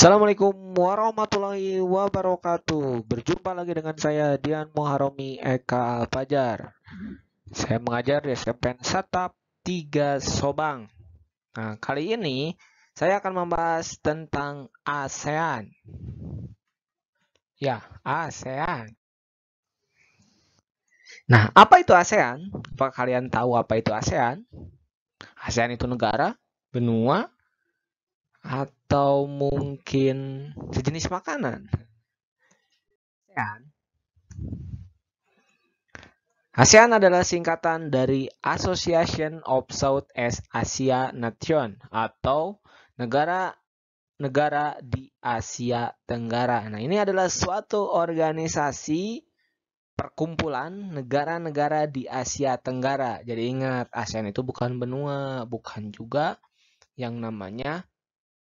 Assalamualaikum warahmatullahi wabarakatuh. Berjumpa lagi dengan saya Dian Muharomi Eka Alpajar. Saya mengajar di SMPN Satap 3 Sobang. Nah, kali ini saya akan membahas tentang ASEAN. Ya, ASEAN. Nah, apa itu ASEAN? Apa kalian tahu apa itu ASEAN? ASEAN itu negara, benua, atau mungkin sejenis makanan? ASEAN. adalah singkatan dari Association of Southeast Asia Nation atau negara negara di Asia Tenggara. Nah, ini adalah suatu organisasi perkumpulan negara-negara di Asia Tenggara. Jadi ingat, ASEAN itu bukan benua, bukan juga yang namanya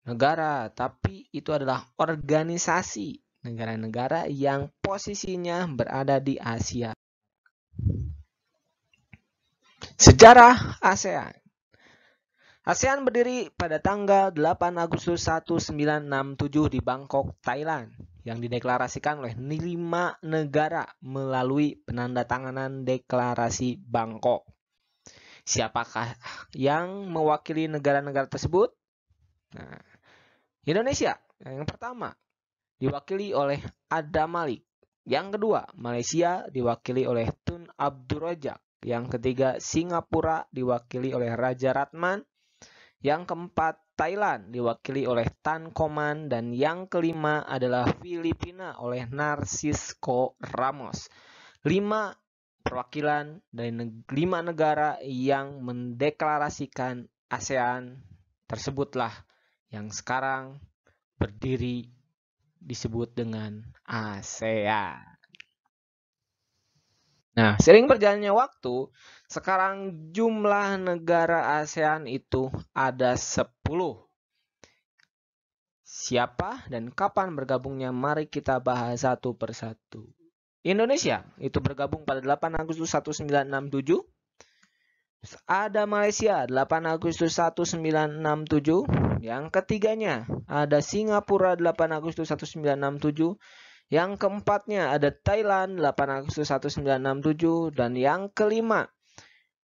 negara, tapi itu adalah organisasi negara-negara yang posisinya berada di Asia. Sejarah ASEAN ASEAN berdiri pada tanggal 8 Agustus 1967 di Bangkok, Thailand, yang dideklarasikan oleh lima negara melalui penandatanganan deklarasi Bangkok. Siapakah yang mewakili negara-negara tersebut? Nah, Indonesia yang pertama diwakili oleh Adam Malik. Yang kedua, Malaysia diwakili oleh Tun Abdurrojak. Yang ketiga, Singapura diwakili oleh Raja Ratman. Yang keempat, Thailand diwakili oleh Tan Koman. Dan yang kelima adalah Filipina oleh Narcisco Ramos. Lima perwakilan dari neg lima negara yang mendeklarasikan ASEAN tersebutlah yang sekarang berdiri disebut dengan ASEAN. Nah, sering berjalannya waktu, sekarang jumlah negara ASEAN itu ada 10. Siapa dan kapan bergabungnya? Mari kita bahas satu persatu. Indonesia itu bergabung pada 8 Agustus 1967 ada Malaysia 8 Agustus 1967. Yang ketiganya ada Singapura 8 Agustus 1967. Yang keempatnya ada Thailand 8 Agustus 1967 dan yang kelima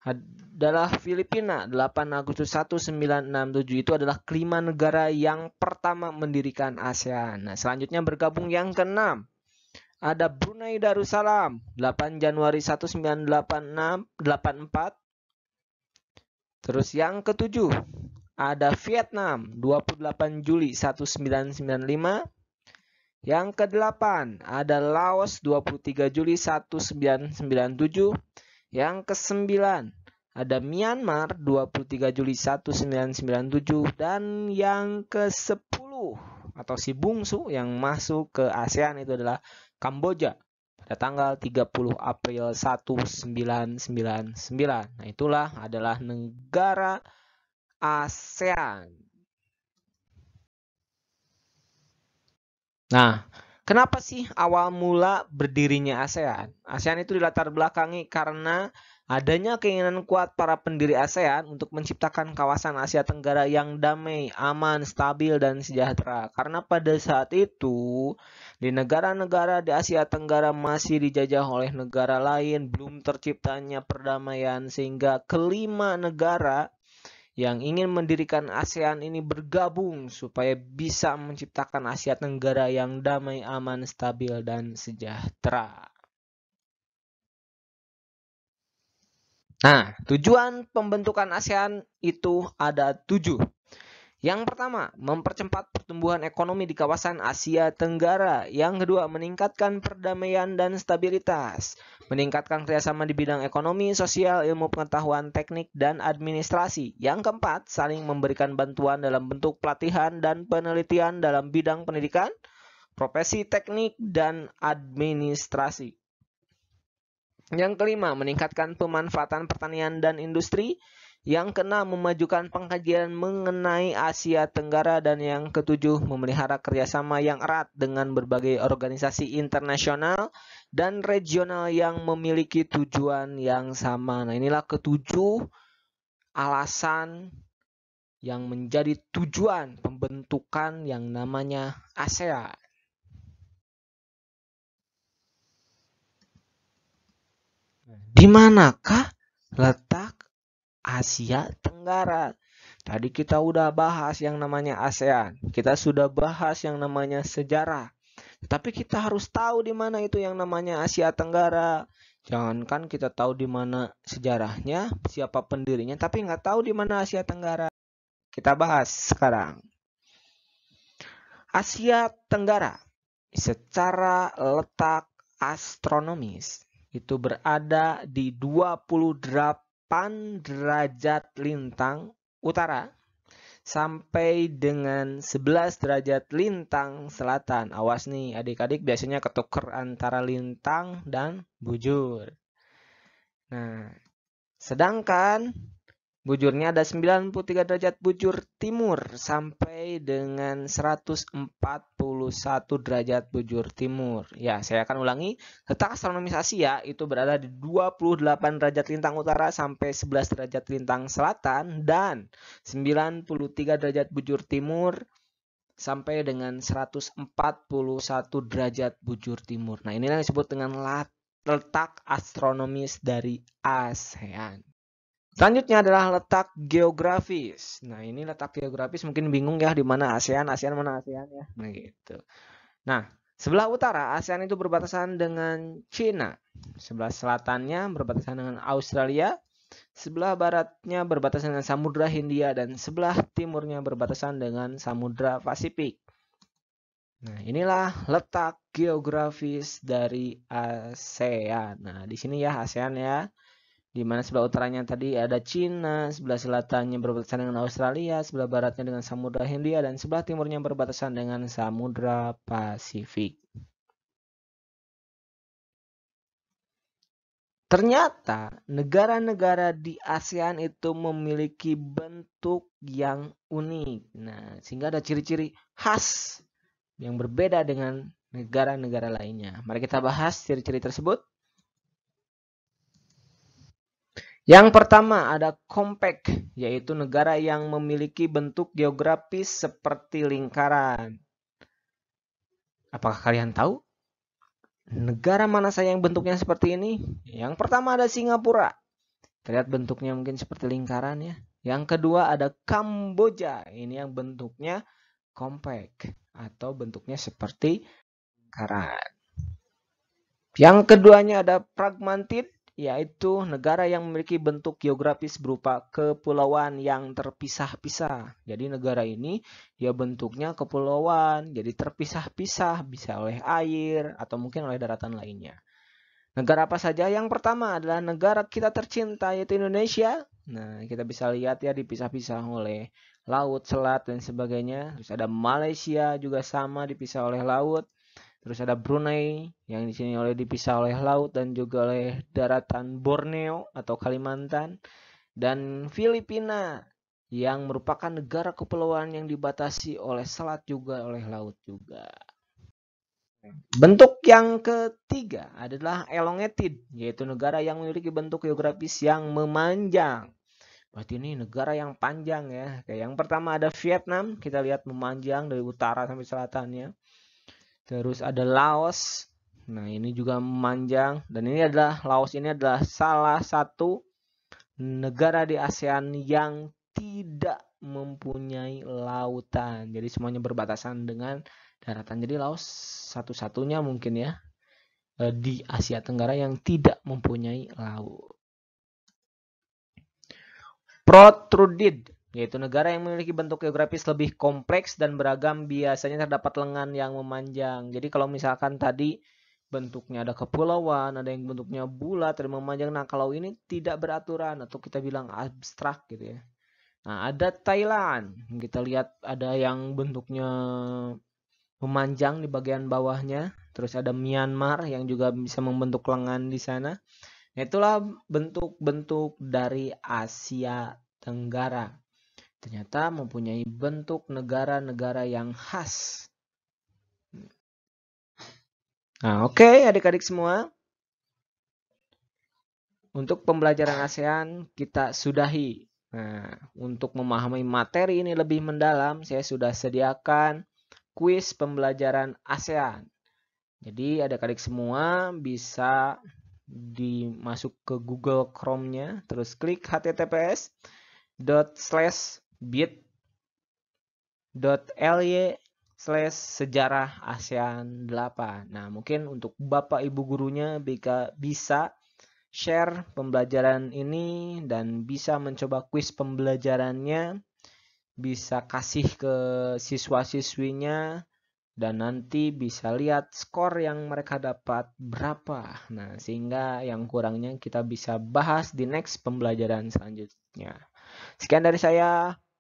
adalah Filipina 8 Agustus 1967 itu adalah kelima negara yang pertama mendirikan ASEAN. Nah, selanjutnya bergabung yang keenam ada Brunei Darussalam 8 Januari 1984 Terus yang ketujuh, ada Vietnam 28 Juli 1995. Yang kedelapan, ada Laos 23 Juli 1997. Yang kesembilan, ada Myanmar 23 Juli 1997 dan yang ke-10 atau si bungsu yang masuk ke ASEAN itu adalah Kamboja pada tanggal 30 April 1999. Nah, itulah adalah negara ASEAN. Nah, kenapa sih awal mula berdirinya ASEAN? ASEAN itu dilatar belakangi karena Adanya keinginan kuat para pendiri ASEAN untuk menciptakan kawasan Asia Tenggara yang damai, aman, stabil, dan sejahtera. Karena pada saat itu, di negara-negara di Asia Tenggara masih dijajah oleh negara lain, belum terciptanya perdamaian, sehingga kelima negara yang ingin mendirikan ASEAN ini bergabung supaya bisa menciptakan Asia Tenggara yang damai, aman, stabil, dan sejahtera. Nah, tujuan pembentukan ASEAN itu ada tujuh. Yang pertama, mempercepat pertumbuhan ekonomi di kawasan Asia Tenggara. Yang kedua, meningkatkan perdamaian dan stabilitas. Meningkatkan kerjasama di bidang ekonomi, sosial, ilmu pengetahuan, teknik, dan administrasi. Yang keempat, saling memberikan bantuan dalam bentuk pelatihan dan penelitian dalam bidang pendidikan, profesi teknik, dan administrasi. Yang kelima, meningkatkan pemanfaatan pertanian dan industri. Yang keenam, memajukan pengkajian mengenai Asia Tenggara dan yang ketujuh, memelihara kerjasama yang erat dengan berbagai organisasi internasional dan regional yang memiliki tujuan yang sama. Nah, inilah ketujuh alasan yang menjadi tujuan pembentukan yang namanya ASEAN. Di manakah letak Asia Tenggara? Tadi kita udah bahas yang namanya ASEAN. Kita sudah bahas yang namanya sejarah. Tapi kita harus tahu di mana itu yang namanya Asia Tenggara. Jangankan kita tahu di mana sejarahnya, siapa pendirinya, tapi nggak tahu di mana Asia Tenggara. Kita bahas sekarang. Asia Tenggara secara letak astronomis itu berada di 28 derajat lintang utara sampai dengan 11 derajat lintang selatan. Awas nih adik-adik biasanya ketuker antara lintang dan bujur. Nah, sedangkan Bujurnya ada 93 derajat bujur timur sampai dengan 141 derajat bujur timur. Ya, saya akan ulangi. Letak astronomis Asia itu berada di 28 derajat lintang utara sampai 11 derajat lintang selatan dan 93 derajat bujur timur sampai dengan 141 derajat bujur timur. Nah, inilah yang disebut dengan letak astronomis dari ASEAN. Selanjutnya adalah letak geografis. Nah, ini letak geografis mungkin bingung ya di mana ASEAN, ASEAN mana ASEAN ya. Nah, gitu. Nah, sebelah utara ASEAN itu berbatasan dengan Cina. Sebelah selatannya berbatasan dengan Australia. Sebelah baratnya berbatasan dengan Samudra Hindia dan sebelah timurnya berbatasan dengan Samudra Pasifik. Nah, inilah letak geografis dari ASEAN. Nah, di sini ya ASEAN ya di mana sebelah utaranya tadi ada Cina, sebelah selatannya berbatasan dengan Australia, sebelah baratnya dengan Samudra Hindia, dan sebelah timurnya berbatasan dengan Samudra Pasifik. Ternyata negara-negara di ASEAN itu memiliki bentuk yang unik. Nah, sehingga ada ciri-ciri khas yang berbeda dengan negara-negara lainnya. Mari kita bahas ciri-ciri tersebut. Yang pertama ada compact, yaitu negara yang memiliki bentuk geografis seperti lingkaran. Apakah kalian tahu? Negara mana saja yang bentuknya seperti ini? Yang pertama ada Singapura. Terlihat bentuknya mungkin seperti lingkaran ya. Yang kedua ada Kamboja. Ini yang bentuknya compact atau bentuknya seperti lingkaran. Yang keduanya ada pragmatit yaitu negara yang memiliki bentuk geografis berupa kepulauan yang terpisah-pisah. Jadi negara ini ya bentuknya kepulauan, jadi terpisah-pisah bisa oleh air atau mungkin oleh daratan lainnya. Negara apa saja? Yang pertama adalah negara kita tercinta yaitu Indonesia. Nah, kita bisa lihat ya dipisah-pisah oleh laut, selat dan sebagainya. Terus ada Malaysia juga sama dipisah oleh laut. Terus ada Brunei yang di sini oleh dipisah oleh laut dan juga oleh daratan Borneo atau Kalimantan dan Filipina yang merupakan negara kepulauan yang dibatasi oleh selat juga oleh laut juga. Bentuk yang ketiga adalah elongated, yaitu negara yang memiliki bentuk geografis yang memanjang. Berarti ini negara yang panjang ya. Kayak yang pertama ada Vietnam, kita lihat memanjang dari utara sampai selatannya. Terus ada Laos. Nah, ini juga memanjang dan ini adalah Laos ini adalah salah satu negara di ASEAN yang tidak mempunyai lautan. Jadi semuanya berbatasan dengan daratan. Jadi Laos satu-satunya mungkin ya eh, di Asia Tenggara yang tidak mempunyai laut. Protruded yaitu negara yang memiliki bentuk geografis lebih kompleks dan beragam biasanya terdapat lengan yang memanjang. Jadi kalau misalkan tadi bentuknya ada kepulauan, ada yang bentuknya bulat dan memanjang. Nah, kalau ini tidak beraturan atau kita bilang abstrak gitu ya. Nah, ada Thailand. Kita lihat ada yang bentuknya memanjang di bagian bawahnya, terus ada Myanmar yang juga bisa membentuk lengan di sana. Nah, itulah bentuk-bentuk dari Asia Tenggara ternyata mempunyai bentuk negara-negara yang khas. Nah, oke okay, adik-adik semua. Untuk pembelajaran ASEAN kita sudahi. Nah, untuk memahami materi ini lebih mendalam, saya sudah sediakan kuis pembelajaran ASEAN. Jadi adik-adik semua bisa dimasuk ke Google Chrome-nya, terus klik https bit.ly slash sejarah ASEAN 8. Nah, mungkin untuk Bapak Ibu gurunya bisa share pembelajaran ini dan bisa mencoba kuis pembelajarannya, bisa kasih ke siswa-siswinya dan nanti bisa lihat skor yang mereka dapat berapa. Nah, sehingga yang kurangnya kita bisa bahas di next pembelajaran selanjutnya. Sekian dari saya.